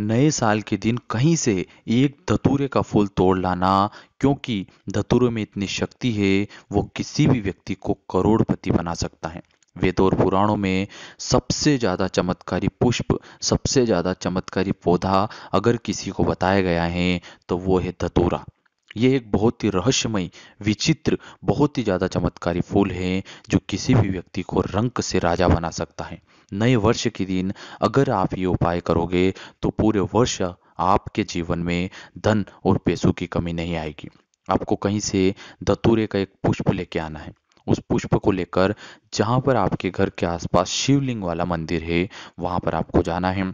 नए साल के दिन कहीं से एक धतूरे का फूल तोड़ लाना क्योंकि धतूरे में इतनी शक्ति है वो किसी भी व्यक्ति को करोड़पति बना सकता है वेद और पुराणों में सबसे ज़्यादा चमत्कारी पुष्प सबसे ज़्यादा चमत्कारी पौधा अगर किसी को बताया गया है तो वो है धतूरा ये एक बहुत ही रहस्यमय विचित्र बहुत ही ज़्यादा चमत्कारी फूल है जो किसी भी व्यक्ति को रंग से राजा बना सकता है नए वर्ष के दिन अगर आप ये उपाय करोगे तो पूरे वर्ष आपके जीवन में धन और पैसों की कमी नहीं आएगी आपको कहीं से दतूरे का एक पुष्प लेके आना है उस पुष्प को लेकर जहाँ पर आपके घर के आसपास शिवलिंग वाला मंदिर है वहाँ पर आपको जाना है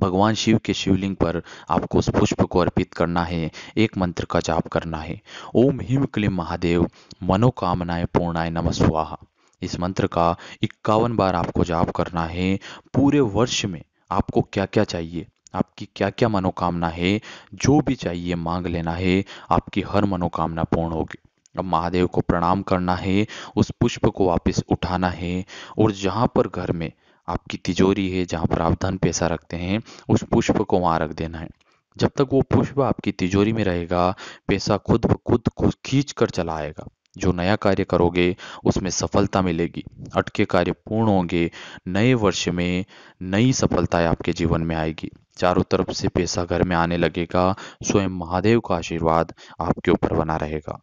भगवान शिव के शिवलिंग पर आपको उस पुष्प को अर्पित करना है एक मंत्र का जाप करना है ओम हिम क्लीम महादेव मनोकामनाएं पूर्णाय नम स्वाहा इस मंत्र का इक्यावन बार आपको जाप करना है पूरे वर्ष में आपको क्या क्या चाहिए आपकी क्या क्या मनोकामना है जो भी चाहिए मांग लेना है आपकी हर मनोकामना पूर्ण होगी अब महादेव को प्रणाम करना है उस पुष्प को वापस उठाना है और जहाँ पर घर में आपकी तिजोरी है जहाँ पर आप धन पैसा रखते हैं उस पुष्प को वहाँ रख देना है जब तक वो पुष्प आपकी तिजोरी में रहेगा पैसा खुद ब खुद खींच कर चला आएगा जो नया कार्य करोगे उसमें सफलता मिलेगी अटके कार्य पूर्ण होंगे नए वर्ष में नई सफलताएं आपके जीवन में आएगी चारों तरफ से पैसा घर में आने लगेगा स्वयं महादेव का आशीर्वाद आपके ऊपर बना रहेगा